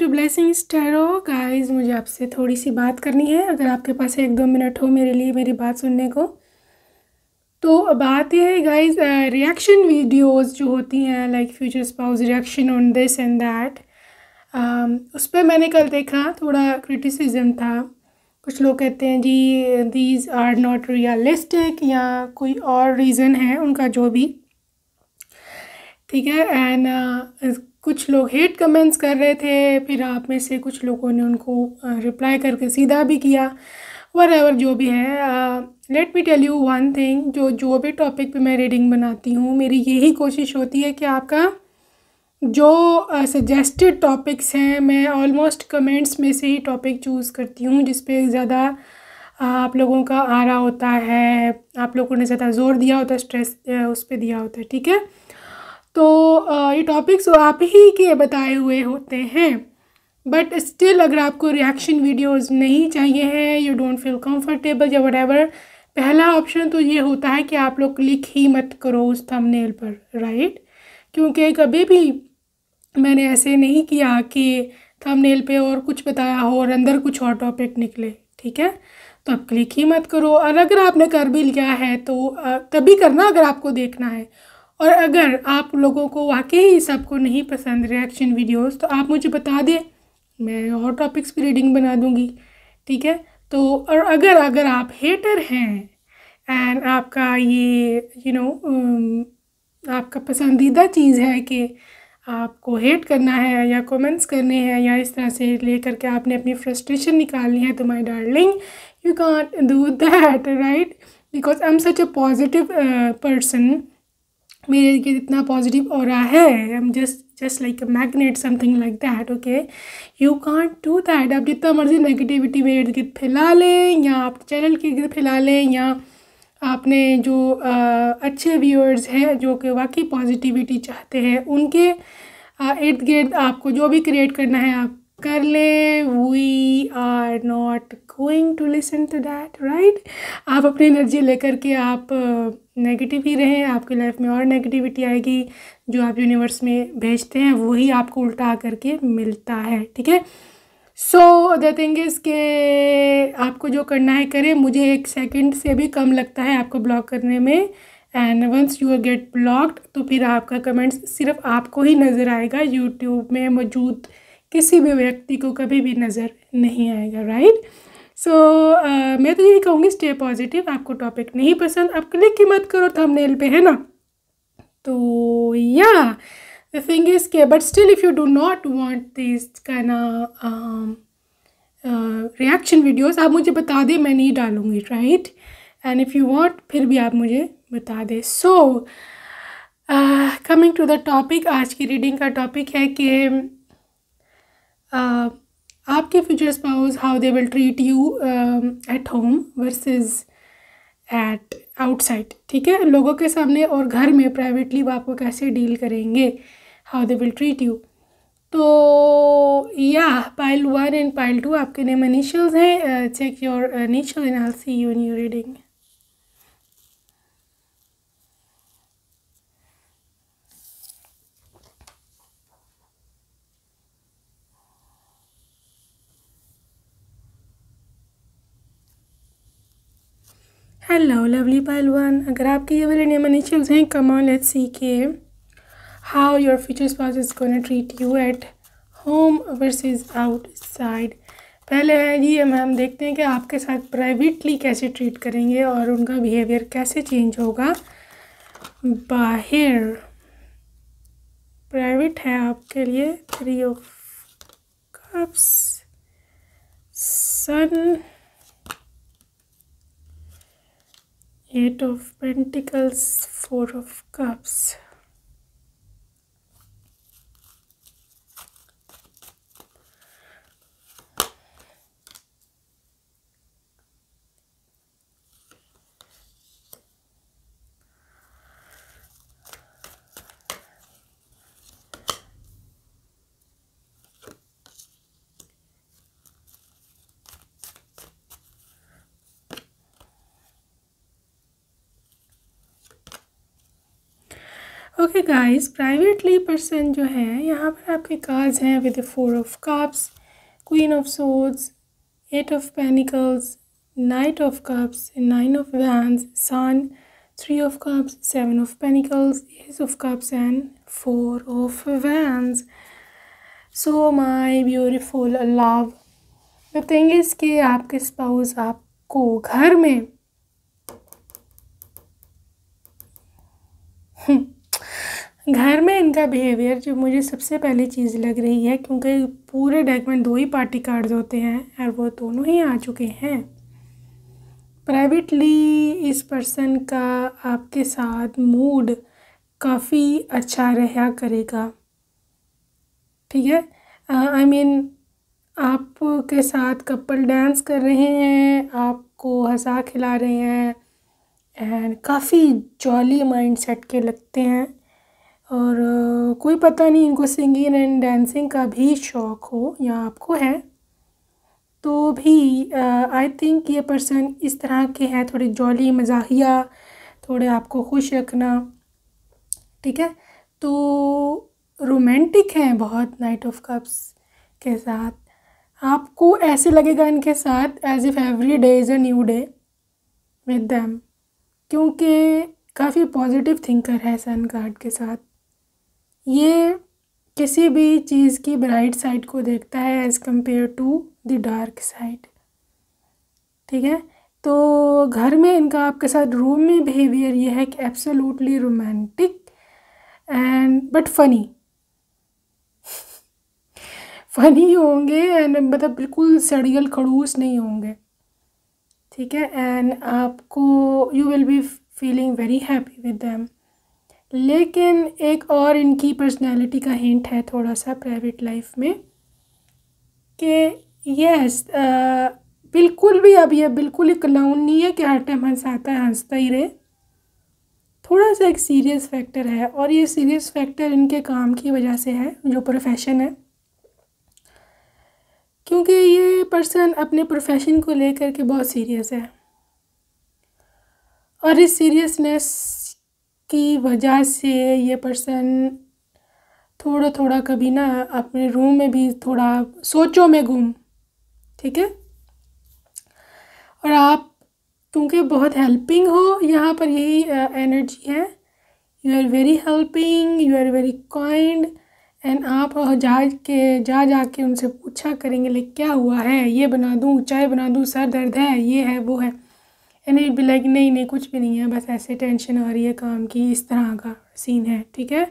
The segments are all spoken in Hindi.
टू ब्लेसिंग्स टैरो गाइस मुझे आपसे थोड़ी सी बात करनी है अगर आपके पास एक दो मिनट हो मेरे लिए मेरी बात सुनने को तो बात यह है गाइस रिएक्शन वीडियोस जो होती हैं like future spouse reaction on this and that उस पर मैंने कल देखा थोड़ा क्रिटिसिज्म था कुछ लोग कहते हैं जी दीज आर नॉट रियलिस्टिक या कोई और रीज़न है उनका जो भी ठीक है एंड कुछ लोग हेट कमेंट्स कर रहे थे फिर आप में से कुछ लोगों ने उनको रिप्लाई करके सीधा भी किया वर एवर जो भी है let me tell you one thing जो जो भी टॉपिक पे मैं रीडिंग बनाती हूँ मेरी यही कोशिश होती है कि आपका जो सजेस्टेड uh, टॉपिक्स हैं मैं ऑलमोस्ट कमेंट्स में से ही टॉपिक चूज़ करती हूँ जिसपे ज़्यादा आप लोगों का आ रहा होता है आप लोगों ने ज़्यादा ज़ोर दिया होता है स्ट्रेस उस पर दिया होता है ठीक है तो ये टॉपिक्स तो आप ही के बताए हुए होते हैं बट स्टिल अगर आपको रिएक्शन वीडियोस नहीं चाहिए हैं यू डोंट फील कंफर्टेबल या वट पहला ऑप्शन तो ये होता है कि आप लोग क्लिक ही मत करो उस थंबनेल पर राइट क्योंकि कभी भी मैंने ऐसे नहीं किया कि थंबनेल पे और कुछ बताया हो और अंदर कुछ और टॉपिक निकले ठीक है तो आप क्लिक ही मत करो और अगर आपने कर भी लिया है तो तभी करना अगर आपको देखना है और अगर आप लोगों को वाकई ही सबको नहीं पसंद रिएक्शन वीडियोस तो आप मुझे बता दें मैं और टॉपिक्स की रीडिंग बना दूँगी ठीक है तो और अगर अगर आप हेटर हैं एंड आपका ये you you know know, um, आपका पसंदीदा चीज़ है कि आपको हेट करना है या कमेंट्स करने हैं या इस तरह से लेकर के आपने अपनी फ्रस्ट्रेशन निकालनी है तो my darling you can't do that right because I am such a positive person मेरे लिए इतना पॉजिटिव हो रहा है am just just like a magnet something like that okay you can't do that आप जितना मर्जी नेगेटिविटी मेरे इर्द गिर्द फैला लें या आप चैनल के गिर्द फैला लें या आपने जो आ, अच्छे व्यूअर्स हैं जो कि वाकई पॉजिटिविटी चाहते हैं उनके इर्द गिर्द आपको जो भी क्रिएट करना है आप कर लें we are not going to listen to that right आप अपनी एनर्जी लेकर के आप नेगेटिव ही रहें आपकी लाइफ में और नेगेटिविटी आएगी जो आप यूनिवर्स में भेजते हैं वही आपको उल्टा करके मिलता है ठीक है सो द थिंग इज़ के आपको जो करना है करें मुझे एक सेकंड से भी कम लगता है आपको ब्लॉक करने में and once you get blocked तो फिर आपका कमेंट्स सिर्फ आपको ही नज़र आएगा यूट्यूब में मौजूद किसी भी व्यक्ति को कभी भी नज़र नहीं आएगा right right? So so, uh, मैं तो यही कहूँगी स्टे पॉजिटिव आपको टॉपिक नहीं पसंद आप क्लिक की मत करो थंबनेल पे है ना तो या द थिंग इज के but still if you do not want this kinda reaction videos आप मुझे बता दें मैं नहीं डालूँगी right and if you want फिर भी आप मुझे बता दें so coming to the topic आज की रीडिंग का टॉपिक है कि uh, आपके future spouse how they will treat you at home versus at outside ठीक है लोगों के सामने और घर में प्राइवेटली वो आपको कैसे डील करेंगे how they will treat you तो या pile one and pile two आपके नेम इनिशियल्स हैं check your initial and I see you in your reading hello lovely पहलवान अगर आपके ये वाले इनिशियल्स हैं कम ऑन लेट्स सी के how your future spouse is gonna treat you at home versus outside पहले है जी हम हम देखते हैं कि आपके साथ प्राइवेटली कैसे ट्रीट करेंगे और उनका बिहेवियर कैसे चेंज होगा बाहर प्राइवेट है आपके लिए three of cups sun eight of pentacles four of cups okay guys privately person जो है यहाँ पर आपके कार्ड्स हैं with four of cups queen of swords eight of pentacles knight of cups nine of wands sun three of cups seven of pentacles eight of cups and four of wands so my beautiful love the thing is कि आपके स्पाउस आपको घर में घर में इनका बिहेवियर जो मुझे सबसे पहली चीज़ लग रही है क्योंकि पूरे डेक में दो ही पार्टी कार्ड्स होते हैं और वो दोनों ही आ चुके हैं प्राइवेटली इस पर्सन का आपके साथ मूड काफ़ी अच्छा रहा करेगा ठीक है आई मीन I mean, आपके साथ कपल डांस कर रहे हैं आपको हंसा खिला रहे हैं एंड काफ़ी जॉली माइंड सेट के लगते हैं और कोई पता नहीं इनको सिंगिंग एंड डांसिंग का भी शौक़ हो या आपको है तो भी आई थिंक ये पर्सन इस तरह के हैं थोड़े जॉली मजाहिया थोड़े आपको खुश रखना ठीक है तो रोमांटिक हैं बहुत नाइट ऑफ कप्स के साथ आपको ऐसे लगेगा इनके साथ as if every day is a new day with them क्योंकि काफ़ी पॉजिटिव थिंकर है सन गार्ड के साथ ये किसी भी चीज़ की ब्राइट साइड को देखता है as compare to the dark side ठीक है तो घर में इनका आपके साथ रूम में बिहेवियर ये है कि absolutely romantic and but funny funny होंगे एंड मतलब बिल्कुल सड़ियल खड़ूस नहीं होंगे ठीक है एंड आपको you will be feeling very happy with them लेकिन एक और इनकी पर्सनालिटी का हिंट है थोड़ा सा प्राइवेट लाइफ में कि यस बिल्कुल भी अब ये बिल्कुल ही क्लाउन नहीं है कि हर टाइम हंस आता है हंसता ही रहे थोड़ा सा एक सीरियस फैक्टर है और ये सीरियस फैक्टर इनके काम की वजह से है जो प्रोफेशन है क्योंकि ये पर्सन अपने प्रोफेशन को लेकर के बहुत सीरियस है और इस सीरियसनेस की वजह से ये पर्सन थोड़ा थोड़ा कभी ना अपने रूम में भी थोड़ा सोचों में घूम ठीक है और आप क्योंकि बहुत हेल्पिंग हो यहाँ पर यही एनर्जी है you are very helping you are very kind and आप जा के जा जा के उनसे पूछा करेंगे लाइक क्या हुआ है ये बना दूँ चाय बना दूँ सर दर्द है ये है वो है इट भी लाइक नहीं नहीं कुछ भी नहीं है बस ऐसे टेंशन आ रही है काम की इस तरह का सीन है ठीक है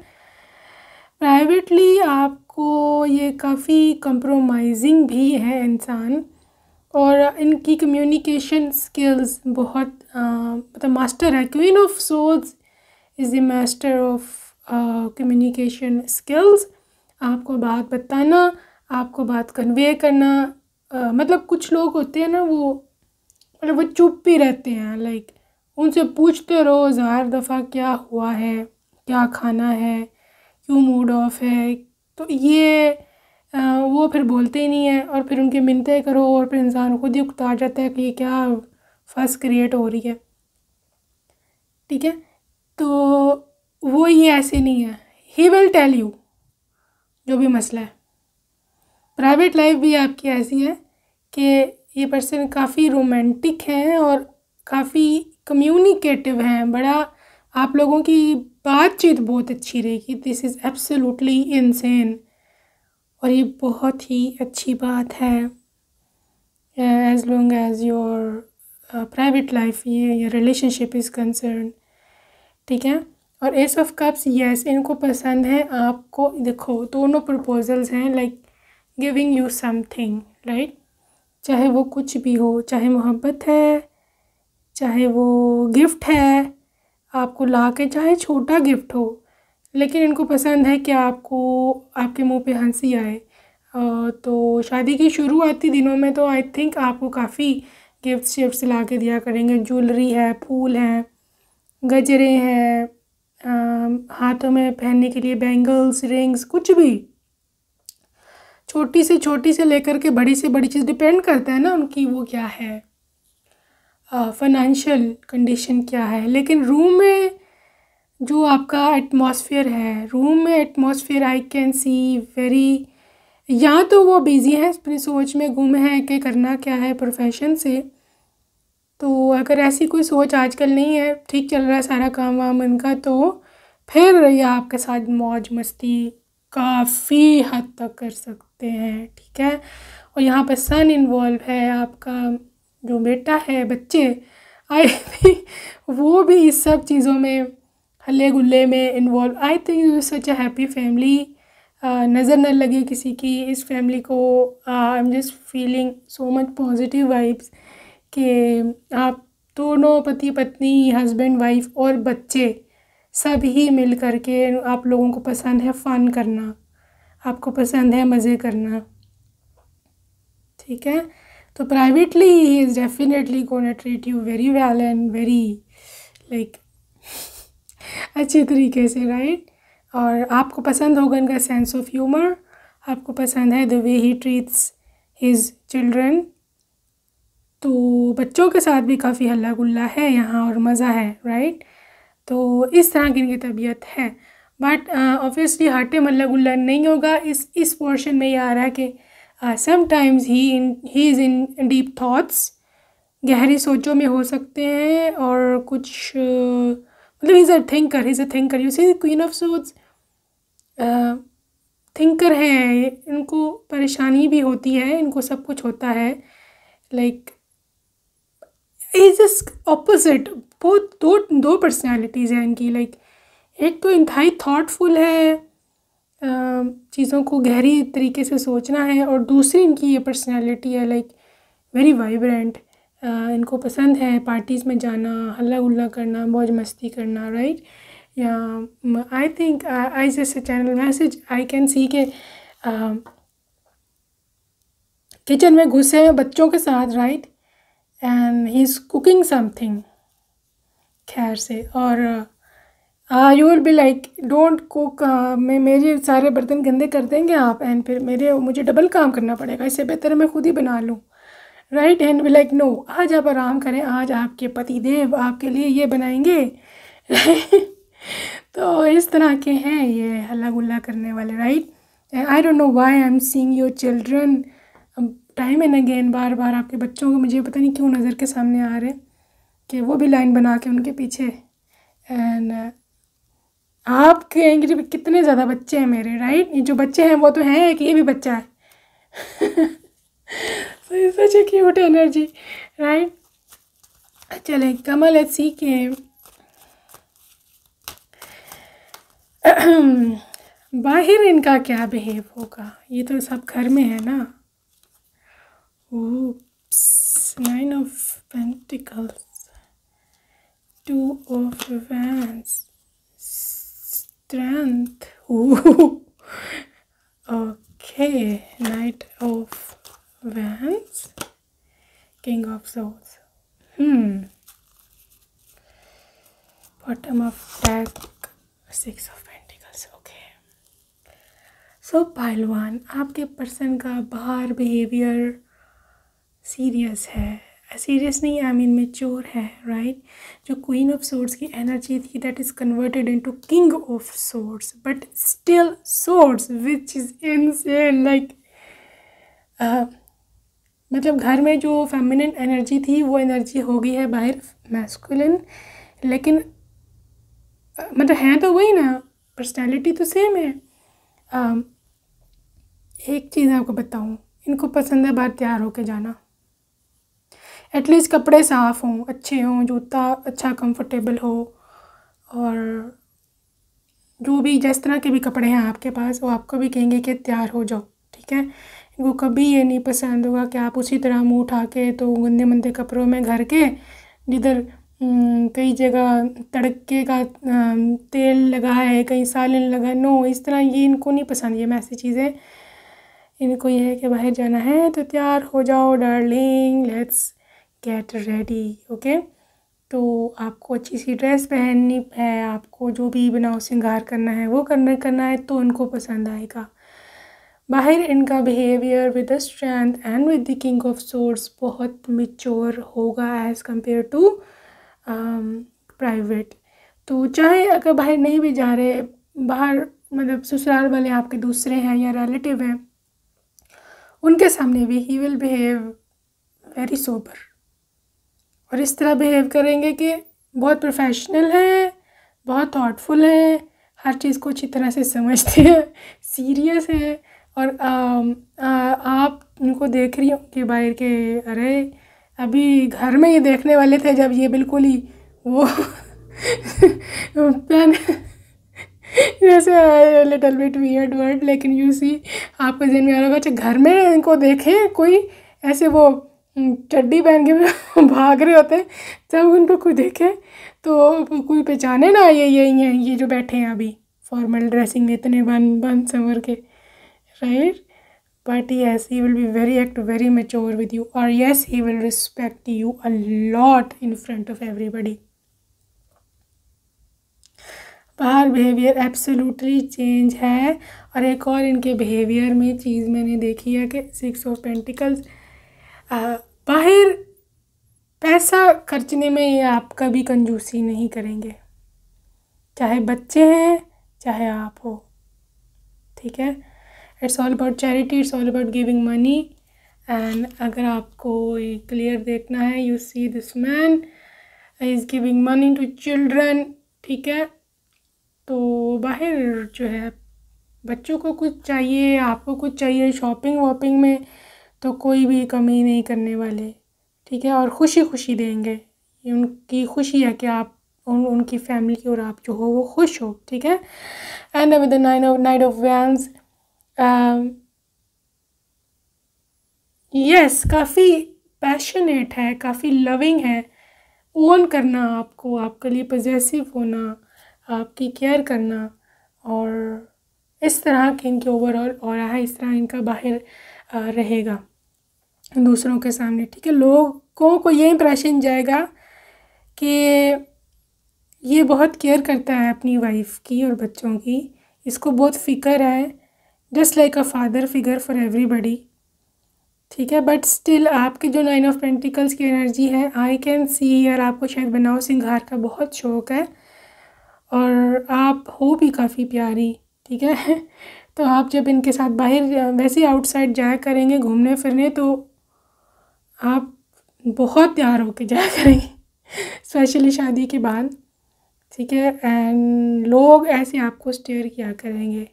प्राइवेटली आपको ये काफ़ी कंप्रोमाइजिंग भी है इंसान और इनकी कम्युनिकेशन स्किल्स बहुत मतलब मास्टर है queen of swords is the master of communication skills आपको बात बताना आपको बात कन्वे करना uh, मतलब कुछ लोग होते हैं ना वो मतलब वो चुप भी रहते हैं लाइक उनसे पूछते रहो हज़ार दफ़ा क्या हुआ है क्या खाना है क्यों मूड ऑफ़ है तो ये आ, वो फिर बोलते ही नहीं है और फिर उनके मिनते करो और फिर इंसान खुद ही उकता जाता है कि ये क्या फस क्रिएट हो रही है ठीक है तो वो ये ऐसे नहीं है ही विल टेल यू जो भी मसला है प्राइवेट लाइफ भी आपकी ऐसी है कि ये पर्सन काफ़ी रोमांटिक हैं और काफ़ी कम्युनिकेटिव हैं बड़ा आप लोगों की बातचीत बहुत अच्छी रहेगी दिस इज़ एब्सोल्युटली इनसेन और ये बहुत ही अच्छी बात है as long as your private life ये या रिलेशनशिप इज़ कंसर्न ठीक है और एस ऑफ कप्स यस इनको पसंद है आपको देखो दोनों प्रपोजल्स हैं like giving you something right चाहे वो कुछ भी हो चाहे मोहब्बत है चाहे वो गिफ्ट है आपको ला के चाहे छोटा गिफ्ट हो लेकिन इनको पसंद है कि आपको आपके मुंह पे हंसी आए तो शादी की शुरुआती दिनों में तो आई थिंक आपको काफ़ी गिफ्ट शिफ्ट ला के दिया करेंगे ज्वेलरी है फूल हैं गजरे हैं हाथों में पहनने के लिए बैंगल्स रिंग्स कुछ भी छोटी से छोटी से लेकर के बड़ी से बड़ी चीज़ डिपेंड करता है ना उनकी वो क्या है फाइनेंशियल कंडीशन क्या है लेकिन रूम में जो आपका एटमॉस्फेयर है रूम में atmosphere I can see very या तो वो बिज़ी हैं अपनी सोच में गुम है कि करना क्या है प्रोफेशन से तो अगर ऐसी कोई सोच आजकल नहीं है ठीक चल रहा है सारा काम वाम इनका तो फिर यह आपके साथ मौज मस्ती काफ़ी हद तक कर सकते सकते हैं ठीक है और यहाँ पर सन इन्वॉल्व है आपका जो बेटा है बच्चे आई थिंक वो भी इस सब चीज़ों में हल्ले गुल्ले में involve I think you such a happy family नज़र न लगे किसी की इस फैमिली को I am just feeling so much positive vibes कि आप दोनों पति पत्नी हस्बैंड वाइफ और बच्चे सब ही मिल कर के आप लोगों को पसंद है फ़न करना आपको पसंद है मज़े करना ठीक है तो privately he is definitely gonna treat you very well and very like अच्छे तरीके से राइट और आपको पसंद होगा इनका सेंस ऑफ ह्यूमर आपको पसंद है the way he treats his children तो बच्चों के साथ भी काफ़ी हल्ला गुल्ला है यहाँ और मज़ा है राइट तो इस तरह की इनकी तबीयत है बट ऑब्वियसली हटे मल्ला गुल्ला नहीं होगा इस इस पोर्शन में ये आ रहा है कि sometimes he in he is in deep thoughts गहरी सोचों में हो सकते हैं और कुछ uh, मतलब is a thinker is a thinker you see queen of सोच थिंकर हैं इनको परेशानी भी होती है इनको सब कुछ होता है लाइक इज अपोजिट बहुत दो दो पर्सनैलिटीज़ हैं इनकी लाइक like, एक तो इंतहाई थाटफुल है चीज़ों को गहरी तरीके से सोचना है और दूसरी इनकी ये पर्सनैलिटी है लाइक वेरी वाइब्रेंट इनको पसंद है पार्टीज़ में जाना हल्ला गुल्ला करना मौज मस्ती करना राइट या आई थिंक आई जिस channel message I can see के किचन में घुसे हैं बच्चों के साथ right and he is cooking something खैर से और uh, you will be like don't cook मैं मेरे सारे बर्तन गंदे कर देंगे आप एंड फिर मेरे मुझे डबल काम करना पड़ेगा इससे बेहतर मैं खुद ही बना लूँ right and we like no आज आप आराम करें आज आपके पति देव आपके लिए ये बनाएंगे तो इस तरह के हैं ये हल्ला गुल्ला करने वाले right I don't know why I am seeing your children time and again बार बार आपके बच्चों को मुझे पता नहीं क्यों नज़र के सामने आ रहे हैं कि वो भी लाइन बना के उनके पीछे एंड आप कहेंगे में कितने ज़्यादा बच्चे हैं मेरे राइट जो बच्चे हैं वो तो हैं एक ये भी बच्चा है so such a cute energy right चले कमल है सी के बाहर इनका क्या बिहेव होगा ये तो सब घर में है ना nine of pentacles two of wands strength. Ooh. Okay, Knight of Wands, King of Swords. Hmm. Bottom of deck, Six of Pentacles. Okay. So, pile one. आपके person का बाहर behavior serious है सीरियस नहीं है आई मीन मेच्योर है राइट जो क्वीन ऑफ सोर्स की एनर्जी थी that is converted into king of swords but still swords which is insane like मतलब घर में जो फेमिनिन एनर्जी थी वो एनर्जी हो गई है बाहर मैस्कुलिन लेकिन uh, मतलब है तो वही ना पर्सनैलिटी तो सेम है uh, एक चीज़ आपको बताऊँ इनको पसंद है बाहर तैयार होकर जाना एटलीस्ट कपड़े साफ़ हों अच्छे हों जूता अच्छा कंफर्टेबल हो और जो भी जिस तरह के भी कपड़े हैं आपके पास वो आपको भी कहेंगे कि तैयार हो जाओ ठीक है वो कभी ये नहीं पसंद होगा कि आप उसी तरह मुँह उठा के तो गंदे मंदे कपड़ों में घर के जिधर कई जगह तड़के का तेल लगा है कहीं सालन लगा नो इस तरह ये इनको नहीं पसंद ये मैं ऐसी चीज़ें इनको ये है कि बाहर जाना है तो तैयार हो जाओ darling let's get ready okay तो आपको अच्छी सी ड्रेस पहननी है आपको जो भी बनाओ श्रृंगार करना है वो करना करना है तो उनको पसंद आएगा बाहर इनका behaviour with the strength and with the king of swords बहुत मिच्योर होगा एज़ कम्पेयर टू प्राइवेट तो चाहे अगर बाहर नहीं भी जा रहे बाहर मतलब ससुराल वाले आपके दूसरे हैं या रिलेटिव हैं उनके सामने भी he will behave very sober और इस तरह बिहेव करेंगे कि बहुत प्रोफेशनल हैं बहुत थाटफुल हैं हर चीज़ को अच्छी तरह से समझते हैं सीरियस है और आ, um, आ, आप उनको देख रही हो कि बाहर के अरे अभी घर में ही देखने वाले थे जब ये बिल्कुल ही वो पेन जैसे लिटल बिट वियर्ड वर्ड लेकिन यू सी आपको जहन में आ रहा होगा अच्छा घर में इनको देखें कोई ऐसे वो चड्डी पहन के भाग रहे होते हैं जब उनको कोई देखे तो कोई पहचाने ना ये ये ये ये जो बैठे हैं अभी फॉर्मल ड्रेसिंग में इतने बन बन संवर के right but yes he will be very act very mature with you और yes he will respect you a lot in front of everybody बाहर बिहेवियर एब्सोल्युटली चेंज है और एक और इनके बिहेवियर में चीज़ मैंने देखी है कि सिक्स ऑफ पेंटिकल्स बाहर पैसा खर्चने में ये आप कभी कंजूसी नहीं करेंगे चाहे बच्चे हैं चाहे आप हो ठीक है it's all about charity it's all about giving money and अगर आपको ये क्लियर देखना है you see this man is giving money to children ठीक है तो बाहर जो है बच्चों को कुछ चाहिए आपको कुछ चाहिए शॉपिंग वॉपिंग में तो कोई भी कमी नहीं करने वाले ठीक है और खुशी खुशी देंगे उनकी खुशी है कि आप उन उनकी फैमिली की और आप जो हो वो खुश हो ठीक है and with the nine of knight of wands yes काफ़ी पैशनेट है काफ़ी लविंग है ओन करना आपको आपके लिए पजेसिव होना आपकी केयर करना और इस तरह के इनके ओवरऑल और है इस तरह इनका बाहर रहेगा दूसरों के सामने ठीक है लोगों को ये इम्प्रेशन जाएगा कि ये बहुत केयर करता है अपनी वाइफ की और बच्चों की इसको बहुत फ़िक्र है just like a father figure for everybody ठीक है बट स्टिल आपके जो नाइन ऑफ पेंटिकल्स की एनर्जी है आई कैन सी यार आपको शायद बनाओ सिंगार का बहुत शौक है और आप हो भी काफ़ी प्यारी ठीक है तो आप जब इनके साथ बाहर वैसे आउटसाइड जाया करेंगे घूमने फिरने तो आप बहुत तैयार होकर जाया करेंगे स्पेशली शादी के बाद ठीक है एंड लोग ऐसे आपको स्टेयर किया करेंगे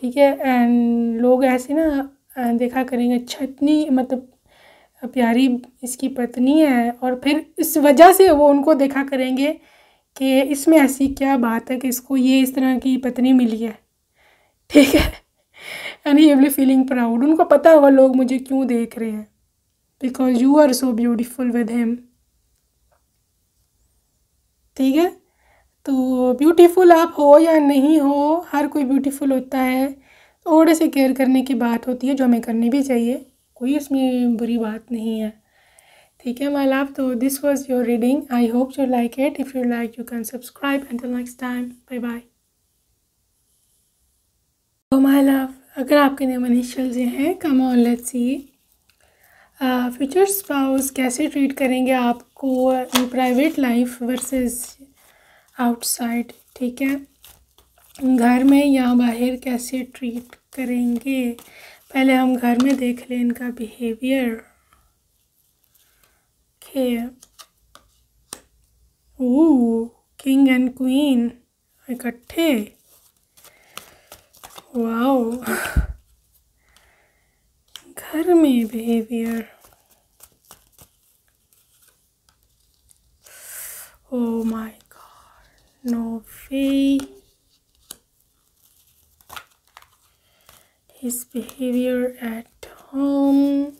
ठीक है एंड लोग ऐसे ना देखा करेंगे छतनी मतलब प्यारी इसकी पत्नी है और फिर इस वजह से वो उनको देखा करेंगे कि इसमें ऐसी क्या बात है कि इसको ये इस तरह की पत्नी मिली है ठीक है एंड ही फीलिंग प्राउड उनको पता होगा लोग मुझे क्यों देख रहे हैं because you are so beautiful with him ठीक है तो ब्यूटीफुल आप हो या नहीं हो हर कोई ब्यूटीफुल होता है थोड़े से केयर करने की बात होती है जो हमें करनी भी चाहिए कोई इसमें बुरी बात नहीं है ठीक है माई लाभ तो this was your reading I hope you like it if you like you can subscribe and next time bye bye तो माय लव अगर आपके नियमन इनिशियल्स हैं come on let's see future spouse कैसे ट्रीट करेंगे आपको प्राइवेट लाइफ वर्सेस आउटसाइड ठीक है घर में या बाहर कैसे ट्रीट करेंगे पहले हम घर में देख लें इनका बिहेवियर खे ओ किंग एंड क्वीन इकट्ठे Wow. me, behavior. Oh my god. No way. His behavior at home.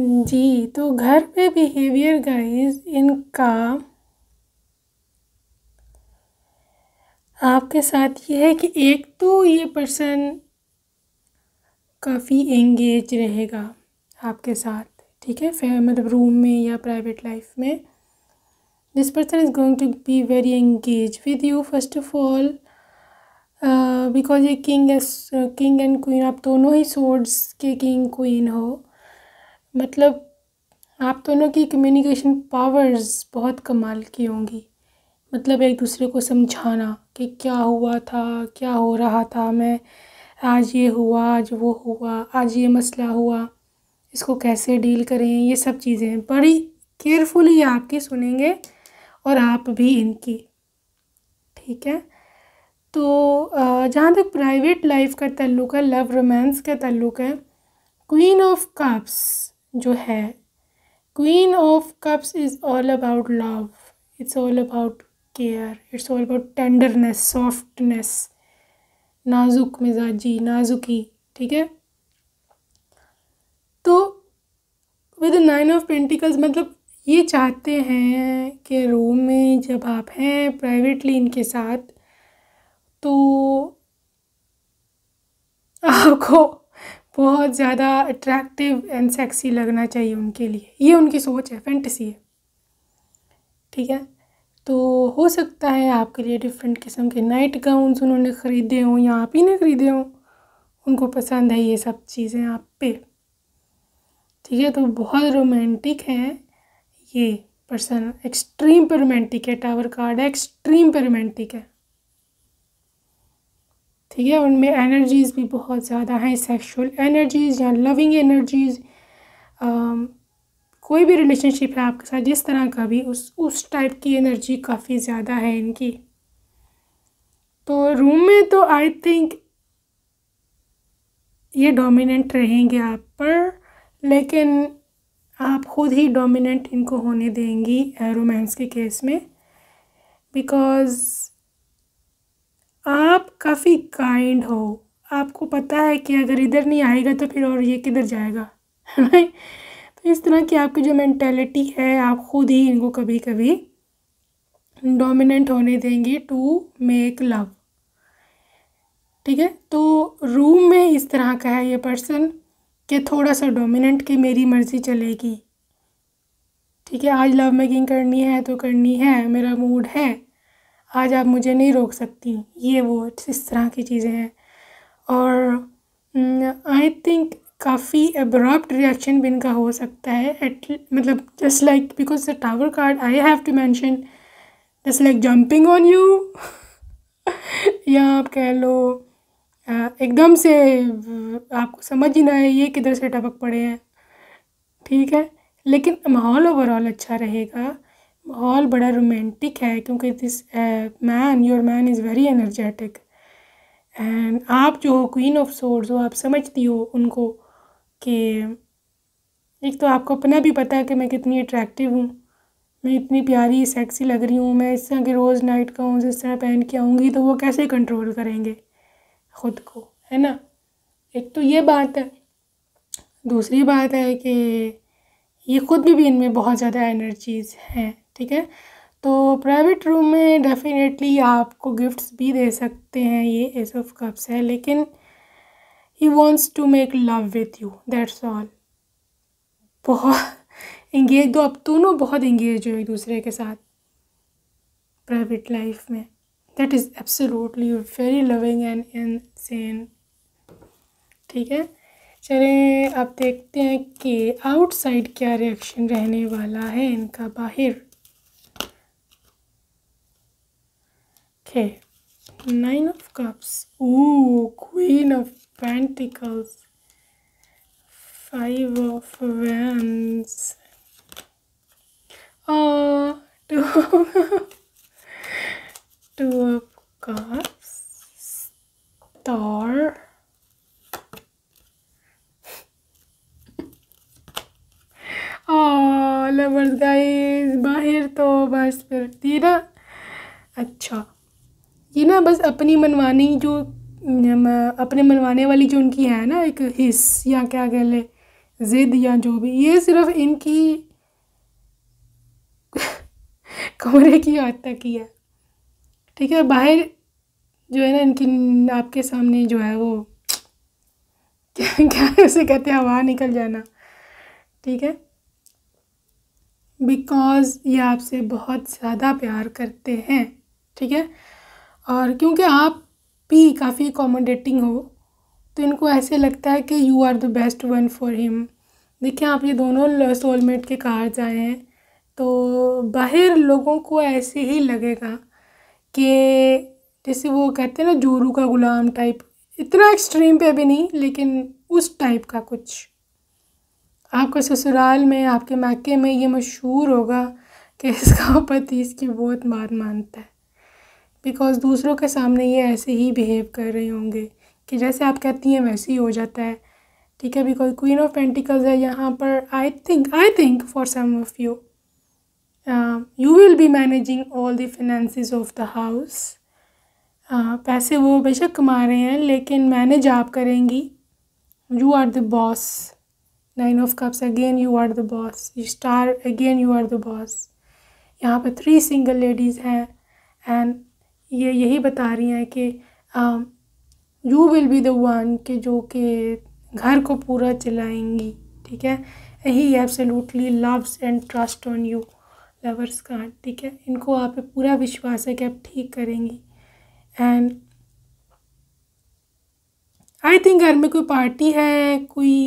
जी तो घर पे बिहेवियर गाइस इनका आपके साथ ये है कि एक तो ये पर्सन काफ़ी एंगेज रहेगा आपके साथ ठीक है मतलब रूम में या प्राइवेट लाइफ में this person is going to be very engage with you first of all because ये किंग किंग एंड क्वीन आप दोनों ही सोर्ड्स के किंग क्वीन हो मतलब आप दोनों की कम्युनिकेशन पावर्स बहुत कमाल की होंगी मतलब एक दूसरे को समझाना कि क्या हुआ था क्या हो रहा था मैं आज ये हुआ आज वो हुआ आज ये मसला हुआ इसको कैसे डील करें ये सब चीज़ें बड़ी केयरफुली आपकी सुनेंगे और आप भी इनकी ठीक है तो जहाँ तक प्राइवेट लाइफ का तल्लुक है लव रोमांस का तल्लुक है क्वीन ऑफ कप्स जो है queen of cups is all about love it's all about care it's all about tenderness softness नाजुक मिजाजी नाजुकी ठीक है तो विद नाइन ऑफ पेंटिकल्स मतलब ये चाहते हैं कि रोम में जब आप हैं प्राइवेटली इनके साथ तो आपको बहुत ज़्यादा अट्रैक्टिव एंड सेक्सी लगना चाहिए उनके लिए ये उनकी सोच है फैंटसी है ठीक है तो हो सकता है आपके लिए डिफरेंट किस्म के नाइट गाउन्स उन्होंने ख़रीदे हों या आप ही ने ख़रीदे हों उनको पसंद है ये सब चीज़ें आप पे ठीक है तो बहुत रोमांटिक है ये पर्सन एक्सट्रीम पर रोमांटिक है टावर कार्ड है एक्सट्रीम पर रोमांटिक है ठीक है उनमें एनर्जीज़ भी बहुत ज़्यादा हैं सेक्सुअल एनर्जीज़ या लविंग एनर्जीज़ um, कोई भी रिलेशनशिप है आपके साथ जिस तरह का भी उस उस टाइप की एनर्जी काफ़ी ज़्यादा है इनकी तो रूम में तो आई थिंक ये डोमिनेंट रहेंगे आप पर लेकिन आप ख़ुद ही डोमिनेंट इनको होने देंगी रोमांस के केस में बिकॉज़ आप काफ़ी काइंड हो आपको पता है कि अगर इधर नहीं आएगा तो फिर और ये किधर जाएगा है तो इस तरह की आपकी जो मैंटेलिटी है आप खुद ही इनको कभी कभी डोमिनेंट होने देंगे टू मेक लव ठीक है तो रूम में इस तरह का है ये पर्सन कि थोड़ा सा डोमिनेंट की मेरी मर्ज़ी चलेगी ठीक है आज लव मेकिंग करनी है तो करनी है मेरा मूड है आज आप मुझे नहीं रोक सकती ये वो इस तरह की चीज़ें हैं और आई थिंक काफ़ी अब्रॉप्ट रिएक्शन भी इनका हो सकता है एट मतलब just like because the tower card I have to mention just like jumping on you या आप कह लो एकदम से आपको समझ ही ना है ये किधर से टपक पड़े हैं ठीक है लेकिन माहौल ओवरऑल अच्छा रहेगा ऑल बड़ा रोमांटिक है क्योंकि this man your man is very energetic and आप जो हो क्वीन ऑफ सोर्स हो आप समझती हो उनको कि एक तो आपको अपना भी पता है कि मैं कितनी अट्रैक्टिव हूँ मैं इतनी प्यारी सेक्सी लग रही हूँ मैं इस तरह के रोज़ नाइट का हूँ जिस तरह पहन के आऊँगी तो वो कैसे कंट्रोल करेंगे ख़ुद को है ना एक तो ये बात है दूसरी बात है कि ये ख़ुद भी, भी इनमें बहुत ज़्यादा एनर्जीज़ हैं ठीक है तो प्राइवेट रूम में डेफिनेटली आपको गिफ्ट्स भी दे सकते हैं ये एस ऑफ कप्स है लेकिन he wants to make love with you that's all बहुत इंगेज दो तो अब दोनों बहुत इंगेज हो एक दूसरे के साथ प्राइवेट लाइफ में that is absolutely very loving and insane ठीक है चलें अब देखते हैं कि आउटसाइड क्या रिएक्शन रहने वाला है इनका बाहर Okay, Nine of Cups. Ooh, Queen of Pentacles. Five of Wands. Oh, two, two of Cups. Star. Oh, lovers, guys, bahir to फिर थी tira. अच्छा ये ना बस अपनी मनवानी जो अपने मनवाने वाली जो उनकी है ना एक हिस या क्या कह ले ज़िद या जो भी ये सिर्फ इनकी कमरे की हद तक ही है ठीक है बाहर जो है ना इनकी आपके सामने जो है वो क्या क्या उसे कहते हैं हवा निकल जाना ठीक है बिकॉज़ ये आपसे बहुत ज़्यादा प्यार करते हैं ठीक है और क्योंकि आप भी काफ़ी अकोमोडेटिंग हो तो इनको ऐसे लगता है कि you are the best one for him देखिए आप ये दोनों सोलमेट के कार्ड आए हैं तो बाहर लोगों को ऐसे ही लगेगा कि जैसे वो कहते हैं ना जोरू का गुलाम टाइप इतना एक्सट्रीम पे भी नहीं लेकिन उस टाइप का कुछ आपका ससुराल में आपके मैके में ये मशहूर होगा कि इसका पति इसकी बहुत मार मानता है बिकॉज़ दूसरों के सामने ये ऐसे ही बिहेव कर रहे होंगे कि जैसे आप कहती हैं वैसे ही हो जाता है ठीक है बिकॉज क्वीन ऑफ पेंटिकल्स है यहाँ पर I think I think for some of you you will be managing all the finances of the house पैसे वो बेशक कमा रहे हैं लेकिन मैनेज आप करेंगी you are the boss nine of cups again you are the boss you star again you are the boss यहाँ पर थ्री सिंगल लेडीज़ हैं एंड ये यही बता रही हैं कि you will be the one के जो कि घर को पूरा चलाएंगी ठीक है he absolutely loves and trust on you lovers का ठीक है इनको आप पे पूरा विश्वास है कि आप ठीक करेंगी एंड आई थिंक घर में कोई पार्टी है कोई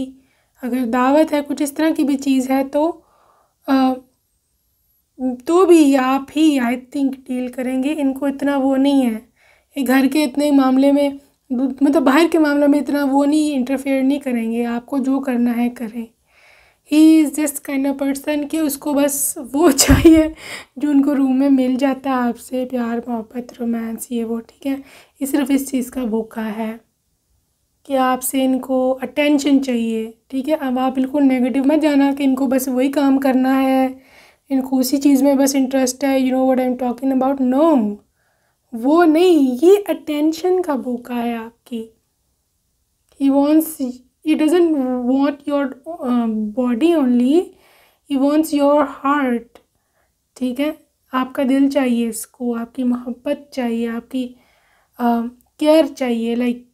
अगर दावत है कुछ इस तरह की भी चीज़ है तो uh, तो भी आप ही आई थिंक डील करेंगे इनको इतना वो नहीं है ये घर के इतने मामले में मतलब बाहर के मामले में इतना वो नहीं इंटरफेयर नहीं करेंगे आपको जो करना है करें he is just kind of person कि उसको बस वो चाहिए जो उनको रूम में मिल जाता है आपसे प्यार मोहब्बत रोमांस ये वो ठीक है ये सिर्फ इस चीज़ का भूखा है कि आपसे इनको अटेंशन चाहिए ठीक है अब आप बिल्कुल नेगेटिव मत जाना कि इनको बस वही काम करना है इनको उसी चीज़ में बस इंटरेस्ट है you know what I am talking about no वो नहीं ये अटेंशन का भूखा है आपकी he wants he doesn't want your body only he wants your heart ठीक है आपका दिल चाहिए इसको आपकी मोहब्बत चाहिए आपकी केयर um, uh, चाहिए like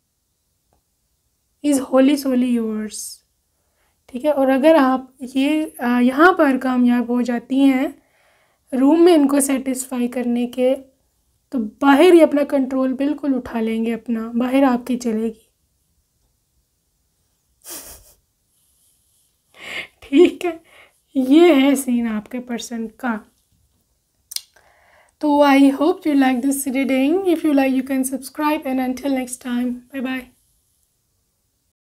is holy solely yours ठीक है और अगर आप ये यहाँ पर कामयाब हो जाती हैं रूम में इनको सेटिस्फाई करने के तो बाहर ही अपना कंट्रोल बिल्कुल उठा लेंगे अपना बाहर आपकी चलेगी ठीक है ये है सीन आपके पर्सन का तो I hope you like this reading if you like you can subscribe and until next time bye bye